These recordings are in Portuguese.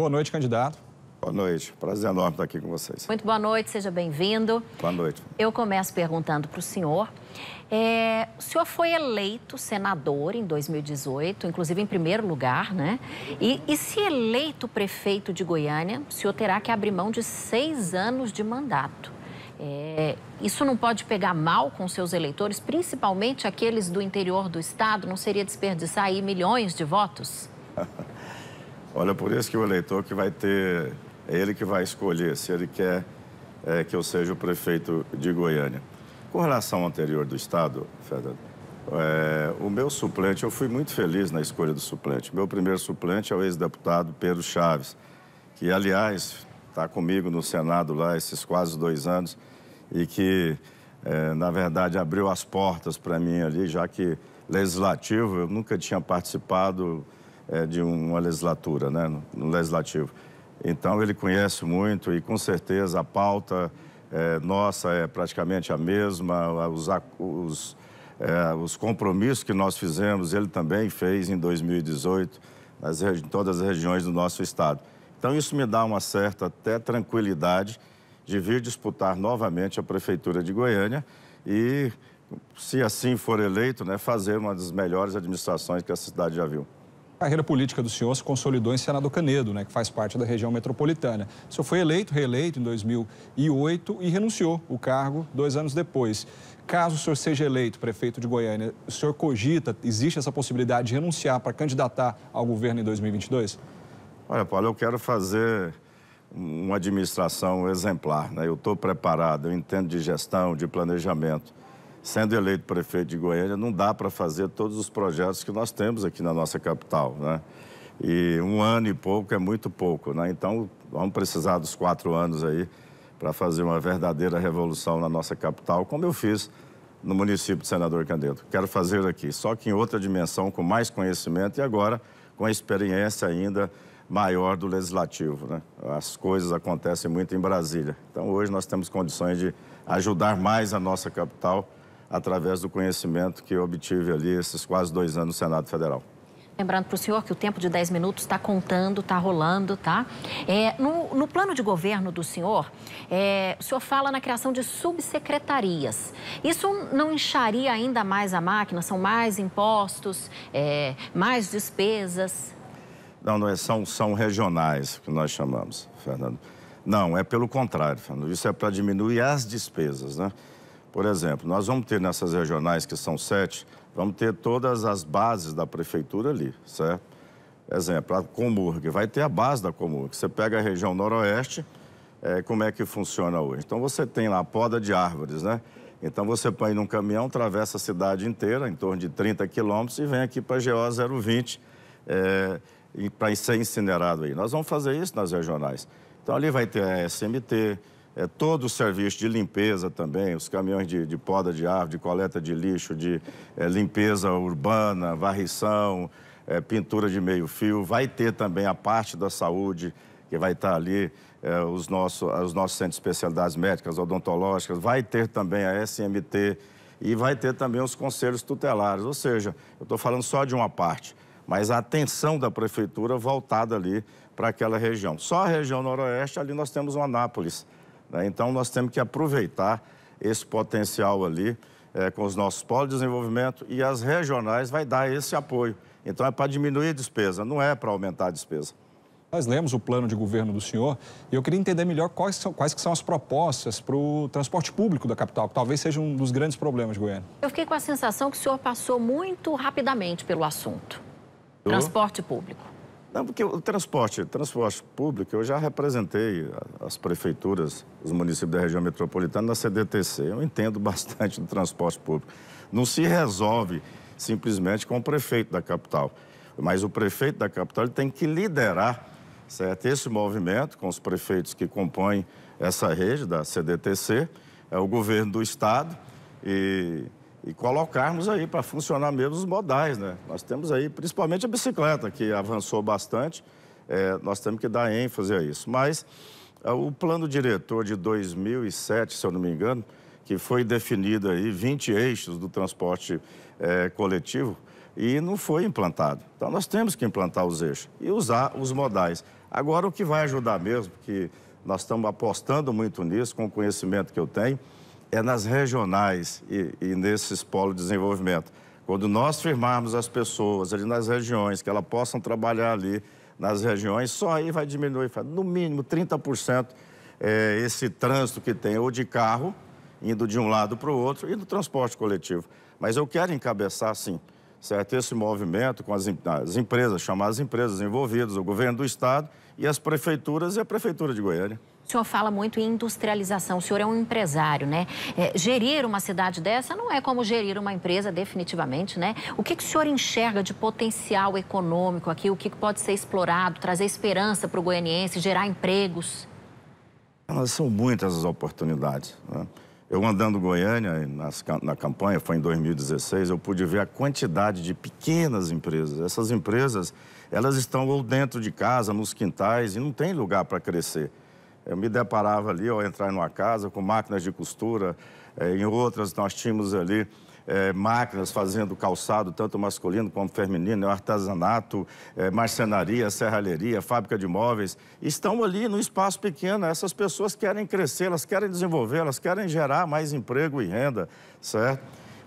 Boa noite, candidato. Boa noite, prazer enorme estar aqui com vocês. Muito boa noite, seja bem-vindo. Boa noite. Eu começo perguntando para o senhor. É, o senhor foi eleito senador em 2018, inclusive em primeiro lugar, né? E, e se eleito prefeito de Goiânia, o senhor terá que abrir mão de seis anos de mandato. É, isso não pode pegar mal com seus eleitores, principalmente aqueles do interior do estado? Não seria desperdiçar aí milhões de votos? Olha, por isso que o eleitor que vai ter, é ele que vai escolher se ele quer é, que eu seja o prefeito de Goiânia. Com relação ao anterior do Estado, Fernando, é, o meu suplente, eu fui muito feliz na escolha do suplente. Meu primeiro suplente é o ex-deputado Pedro Chaves, que, aliás, está comigo no Senado lá esses quase dois anos e que, é, na verdade, abriu as portas para mim ali, já que legislativo eu nunca tinha participado é, de uma legislatura, né, no, no legislativo. Então, ele conhece muito e, com certeza, a pauta é, nossa é praticamente a mesma, os, os, é, os, compromissos que nós fizemos, ele também fez em 2018, nas, em todas as regiões do nosso estado. Então, isso me dá uma certa até tranquilidade de vir disputar novamente a Prefeitura de Goiânia e, se assim for eleito, né, fazer uma das melhores administrações que a cidade já viu. A carreira política do senhor se consolidou em Senado Canedo, né, que faz parte da região metropolitana. O senhor foi eleito, reeleito em 2008 e renunciou o cargo dois anos depois. Caso o senhor seja eleito prefeito de Goiânia, o senhor cogita, existe essa possibilidade de renunciar para candidatar ao governo em 2022? Olha, Paulo, eu quero fazer uma administração exemplar. Né? Eu estou preparado, eu entendo de gestão, de planejamento sendo eleito prefeito de Goiânia, não dá para fazer todos os projetos que nós temos aqui na nossa capital, né? E um ano e pouco é muito pouco, né? Então, vamos precisar dos quatro anos aí para fazer uma verdadeira revolução na nossa capital, como eu fiz no município de Senador Candedo. Quero fazer aqui, só que em outra dimensão, com mais conhecimento e agora com a experiência ainda maior do legislativo. Né? As coisas acontecem muito em Brasília. Então, hoje nós temos condições de ajudar mais a nossa capital através do conhecimento que eu obtive ali esses quase dois anos no Senado Federal. Lembrando para o senhor que o tempo de 10 minutos está contando, está rolando, tá? É, no, no, plano de governo do senhor, é, o senhor fala na criação de subsecretarias. Isso não incharia ainda mais a máquina? São mais impostos, é, mais despesas? Não, não é, são, são regionais, que nós chamamos, Fernando. Não, é pelo contrário, Fernando. Isso é para diminuir as despesas, né? Por exemplo, nós vamos ter nessas regionais, que são sete, vamos ter todas as bases da prefeitura ali, certo? Exemplo, a Comurg, vai ter a base da Comurg. Você pega a região noroeste, é, como é que funciona hoje? Então, você tem lá a poda de árvores, né? Então, você põe num caminhão, atravessa a cidade inteira, em torno de 30 quilômetros, e vem aqui para a GO 020 é, para ser incinerado aí. Nós vamos fazer isso nas regionais. Então, ali vai ter a SMT, é, todo o serviço de limpeza também, os caminhões de, de poda de árvore, de coleta de lixo, de é, limpeza urbana, varrição, é, pintura de meio fio. Vai ter também a parte da saúde, que vai estar ali, é, os, nosso, os nossos centros de especialidades médicas, odontológicas. Vai ter também a SMT e vai ter também os conselhos tutelares. Ou seja, eu estou falando só de uma parte, mas a atenção da prefeitura voltada ali para aquela região. Só a região noroeste, ali nós temos o Anápolis, né? Então, nós temos que aproveitar esse potencial ali é, com os nossos polos de desenvolvimento e as regionais vai dar esse apoio. Então, é para diminuir a despesa, não é para aumentar a despesa. Nós lemos o plano de governo do senhor e eu queria entender melhor quais, são, quais que são as propostas para o transporte público da capital, que talvez seja um dos grandes problemas de Goiânia. Eu fiquei com a sensação que o senhor passou muito rapidamente pelo assunto. Transporte público. Não, porque o transporte, transporte público, eu já representei as prefeituras, os municípios da região metropolitana na CDTC. Eu entendo bastante do transporte público. Não se resolve simplesmente com o prefeito da capital. Mas o prefeito da capital tem que liderar certo? esse movimento com os prefeitos que compõem essa rede da CDTC, é o governo do estado e e colocarmos aí para funcionar mesmo os modais, né? Nós temos aí, principalmente a bicicleta, que avançou bastante, é, nós temos que dar ênfase a isso. Mas é, o plano diretor de 2007, se eu não me engano, que foi definido aí 20 eixos do transporte é, coletivo e não foi implantado. Então, nós temos que implantar os eixos e usar os modais. Agora, o que vai ajudar mesmo, que nós estamos apostando muito nisso, com o conhecimento que eu tenho, é nas regionais e, e nesses polos de desenvolvimento. Quando nós firmarmos as pessoas ali nas regiões, que elas possam trabalhar ali nas regiões, só aí vai diminuir, no mínimo 30% é, esse trânsito que tem, ou de carro, indo de um lado para o outro, e do transporte coletivo. Mas eu quero encabeçar, sim, certo? Esse movimento com as, as, empresas, chamar as empresas envolvidas, o governo do estado e as prefeituras e a prefeitura de Goiânia. O senhor fala muito em industrialização, o senhor é um empresário, né? É, gerir uma cidade dessa não é como gerir uma empresa, definitivamente, né? O que, que o senhor enxerga de potencial econômico aqui? O que, que pode ser explorado, trazer esperança para o goianiense, gerar empregos? Elas são muitas as oportunidades. Né? Eu andando Goiânia nas, na campanha, foi em 2016, eu pude ver a quantidade de pequenas empresas. Essas empresas, elas estão ou dentro de casa, nos quintais, e não tem lugar para crescer eu me deparava ali ao entrar numa casa com máquinas de costura, é, em outras nós tínhamos ali é, máquinas fazendo calçado, tanto masculino como feminino, artesanato, é, marcenaria, serralheria, fábrica de móveis. Estão ali no espaço pequeno, essas pessoas querem crescer, elas querem desenvolver, elas querem gerar mais emprego e renda, certo?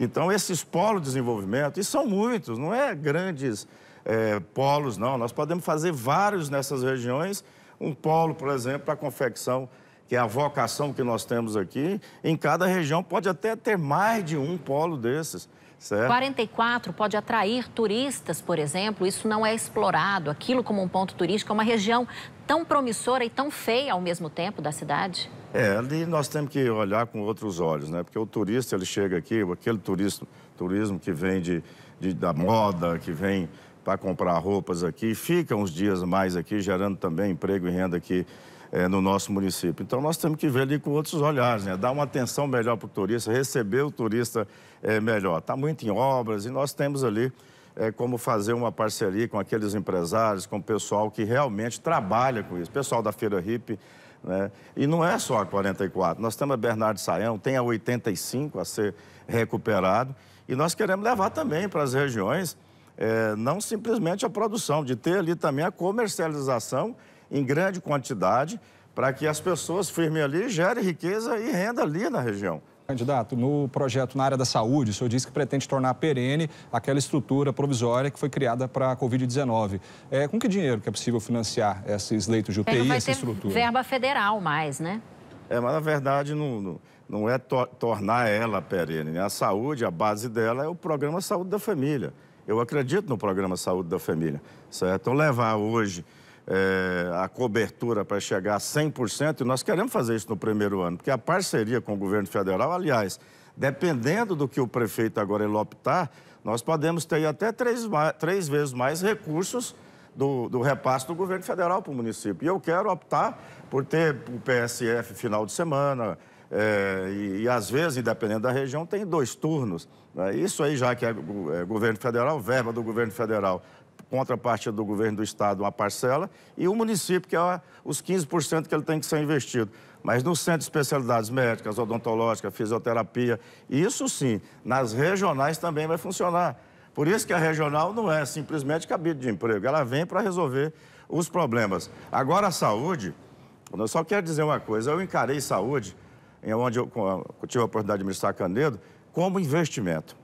Então, esses polos de desenvolvimento, e são muitos, não é grandes é, polos, não. Nós podemos fazer vários nessas regiões um polo, por exemplo, para confecção, que é a vocação que nós temos aqui. Em cada região pode até ter mais de um polo desses. Certo. 44 pode atrair turistas, por exemplo, isso não é explorado. Aquilo como um ponto turístico é uma região tão promissora e tão feia ao mesmo tempo da cidade. É, ali nós temos que olhar com outros olhos, né? Porque o turista, ele chega aqui, aquele turismo turismo que vem de, de da moda, que vem para comprar roupas aqui, fica uns dias mais aqui, gerando também emprego e renda aqui é, no nosso município. Então, nós temos que ver ali com outros olhares, né? dar uma atenção melhor para o turista, receber o turista é, melhor. Está muito em obras e nós temos ali é, como fazer uma parceria com aqueles empresários, com o pessoal que realmente trabalha com isso, pessoal da Feira Hip. Né? E não é só a 44, nós temos a Bernardo Saião, tem a 85 a ser recuperado e nós queremos levar também para as regiões é, não simplesmente a produção, de ter ali também a comercialização em grande quantidade para que as pessoas firmem ali, gerem riqueza e renda ali na região. Candidato, no projeto na área da saúde, o senhor disse que pretende tornar perene aquela estrutura provisória que foi criada para a Covid-19. É, com que dinheiro que é possível financiar esses leitos de é, UTI, essa estrutura? verba federal mais, né? É, mas na verdade não, não é to tornar ela perene. Né? A saúde, a base dela é o programa Saúde da Família. Eu acredito no programa Saúde da Família, certo? Então, levar hoje é, a cobertura para chegar a 100%, e nós queremos fazer isso no primeiro ano, porque a parceria com o governo federal, aliás, dependendo do que o prefeito agora ele optar, nós podemos ter até três, três vezes mais recursos do, do repasse do governo federal para o município. E eu quero optar por ter o PSF final de semana, é, e, e, às vezes, independente da região, tem dois turnos. Né? Isso aí já que é, é governo federal, verba do governo federal contrapartida do governo do estado, uma parcela, e o município, que é os 15% que ele tem que ser investido. Mas no centro de especialidades médicas, odontológica, fisioterapia, isso sim, nas regionais também vai funcionar. Por isso que a regional não é simplesmente cabide de emprego, ela vem para resolver os problemas. Agora, a saúde, eu só quero dizer uma coisa, eu encarei saúde onde eu tive a oportunidade de administrar Canedo, como investimento.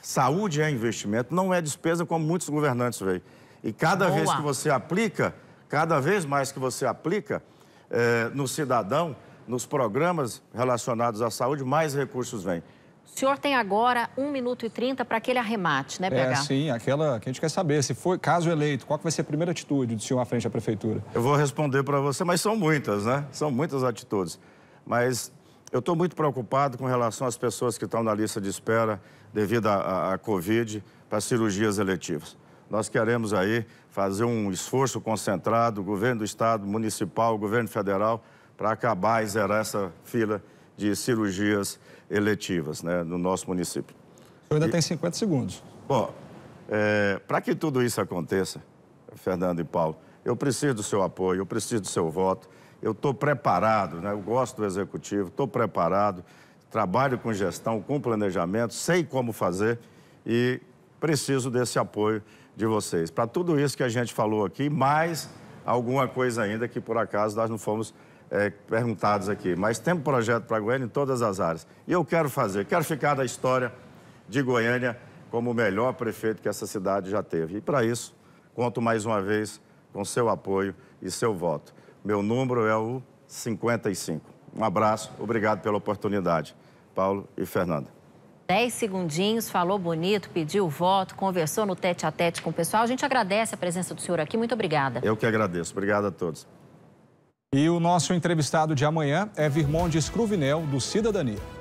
Saúde é investimento, não é despesa como muitos governantes veem. E cada Boa. vez que você aplica, cada vez mais que você aplica eh, no cidadão, nos programas relacionados à saúde, mais recursos vêm. O senhor tem agora 1 minuto e 30 para aquele arremate, né, PH? É, sim, aquela que a gente quer saber. Se foi caso eleito, qual que vai ser a primeira atitude do senhor à frente da prefeitura? Eu vou responder para você, mas são muitas, né? São muitas atitudes. Mas eu estou muito preocupado com relação às pessoas que estão na lista de espera devido à Covid para cirurgias eletivas. Nós queremos aí fazer um esforço concentrado, governo do estado, municipal, governo federal, para acabar e zerar essa fila de cirurgias eletivas né, no nosso município. O senhor ainda e... tem 50 segundos. Bom, é, para que tudo isso aconteça, Fernando e Paulo, eu preciso do seu apoio, eu preciso do seu voto eu estou preparado, né? eu gosto do executivo, estou preparado, trabalho com gestão, com planejamento, sei como fazer e preciso desse apoio de vocês. Para tudo isso que a gente falou aqui, mais alguma coisa ainda que por acaso nós não fomos é, perguntados aqui. Mas temos projeto para Goiânia em todas as áreas. E eu quero fazer, quero ficar da história de Goiânia como o melhor prefeito que essa cidade já teve. E para isso, conto mais uma vez com seu apoio e seu voto. Meu número é o 55. Um abraço, obrigado pela oportunidade. Paulo e Fernanda. 10 segundinhos, falou bonito, pediu voto, conversou no tete a tete com o pessoal. A gente agradece a presença do senhor aqui, muito obrigada. Eu que agradeço, obrigado a todos. E o nosso entrevistado de amanhã é Virmondes Cruvinel, do Cidadania.